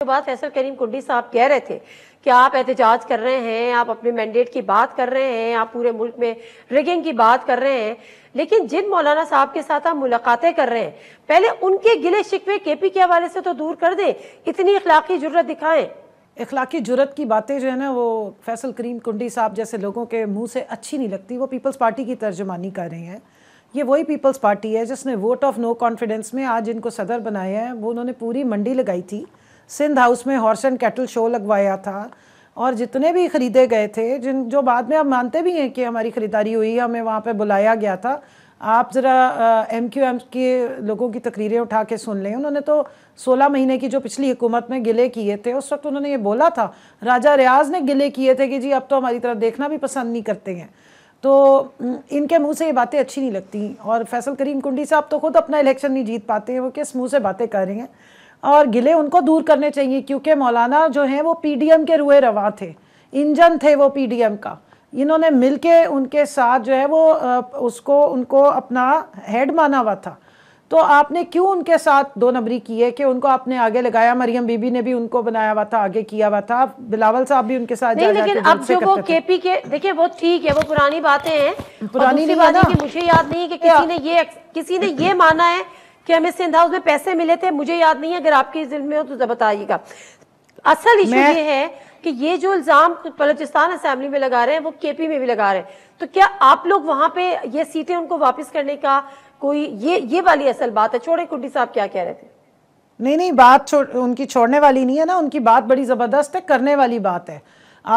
तो बात फैसल करीम कुंडी साहब कह रहे थे कि आप एहतजाज कर रहे हैं आप अपने मैंडेट की बात कर रहे हैं आप पूरे मुल्क में रिगिंग की बात कर रहे हैं लेकिन जिन मौलाना साहब के साथ आप मुलाकातें कर रहे हैं पहले उनके गिले शिकवे केपी के हवाले से तो दूर कर दें इतनी इखलाकी जरूरत दिखाएं इखलाकी जरूरत की बातें जो है ना वो फैसल करीम कुंडी साहब जैसे लोगों के मुंह से अच्छी नहीं लगती वो पीपल्स पार्टी की तर्जमानी कर रहे हैं ये वही पीपल्स पार्टी है जिसने वोट ऑफ नो कॉन्फिडेंस में आज इनको सदर बनाया है वो उन्होंने पूरी मंडी लगाई थी सिंध हाउस में हॉर्स एंड कैटल शो लगवाया था और जितने भी ख़रीदे गए थे जिन जो बाद में आप मानते भी हैं कि हमारी ख़रीदारी हुई हमें वहाँ पर बुलाया गया था आप ज़रा एम क्यू एम के लोगों की तकरीरें उठा के सुन लें उन्होंने तो 16 महीने की जो पिछली हुकूमत में गिले किए थे उस वक्त उन्होंने ये बोला था राजा रियाज ने गिले किए थे कि जी अब तो हमारी तरफ देखना भी पसंद नहीं करते हैं तो इनके मुंह से ये बातें अच्छी नहीं लगती और फैसल करीम कुंडी साहब तो खुद अपना इलेक्शन नहीं जीत पाते हैं वो किस मुंह से बातें कर रही हैं और गिले उनको दूर करने चाहिए क्योंकि मौलाना जो हैं वो पीडीएम के रुए रवा थे इंजन थे वो पीडीएम का इन्होंने मिलके उनके साथ जो है वो उसको उनको अपना हेड माना हुआ था तो आपने क्यों उनके साथ दो नंबरी की है कि उनको आपने आगे लगाया मरियम बीबी ने भी उनको बनाया हुआ था आगे किया हुआ था बिलावल साहब भी उनके साथ नहीं, लेकिन अब जो वो केपी के देखिए वो ठीक है वो पुरानी बातें हैं पुरानी बात है कि मुझे याद नहीं कि किसी ने ये किसी ने ये माना है कि हमें सिंध हाउस में पैसे मिले थे मुझे याद नहीं है अगर आपके जिम्मे में हो तो बताइएगा असल इशू ये है कि ये जो इल्जाम बलोचिस्तान असेंबली में लगा रहे हैं वो केपी में भी लगा रहे हैं तो क्या आप लोग वहां पे ये सीटें उनको वापस करने का कोई ये ये वाली असल बात है छोड़े कुंडी साहब क्या कह रहे थे नहीं नहीं बात छोड़ उनकी छोड़ने वाली नहीं है ना उनकी बात बड़ी ज़बरदस्त है करने वाली बात है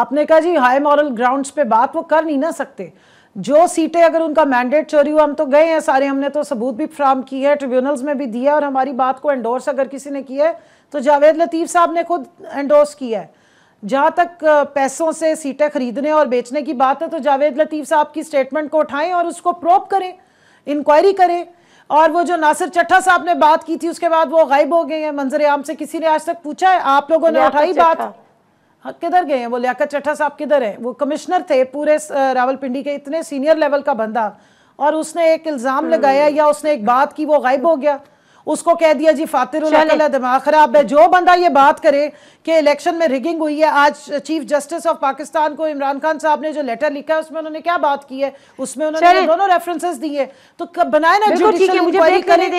आपने कहा जी हाई मॉरल ग्राउंड्स पे बात वो कर नहीं ना सकते जो सीटें अगर उनका मैंडेट चोरी हुआ हम तो गए हैं सारे हमने तो सबूत भी फ्राम की है ट्रिब्यूनल्स में भी दिया और हमारी बात को एंडोर्स अगर किसी ने किया है तो जावेद लतीफ़ साहब ने खुद एंडोर्स किया है जहाँ तक पैसों से सीटें खरीदने और बेचने की बात है तो जावेद लतीफ़ साहब की स्टेटमेंट को उठाएं और उसको प्रोप करें इंक्वायरी करें और वो जो नासिर चट्ठा साहब ने बात की थी उसके बाद वो गायब हो गए हैं मंजर आम से किसी ने आज तक पूछा है आप लोगों ने उठाई बात हाँ, किधर गए हैं वो लियाकत चट्ठा साहब किधर हैं वो कमिश्नर थे पूरे रावलपिंडी के इतने सीनियर लेवल का बंदा और उसने एक इल्ज़ाम हम्म। लगाया या उसने एक बात की वो गायब हो गया उसको कह दिया जी फातिर दिमाग खराब है जो बंदा ये बात करे कि इलेक्शन में रिगिंग हुई है आज चीफ जस्टिस ऑफ पाकिस्तान को इमरान खान साहब ने जो लेटर लिखा है उसमें उन्होंने क्या बात की है उसमें उन्होंने दोनों रेफरेंसेस दिए तो बनाए ना जो इंक्वायरी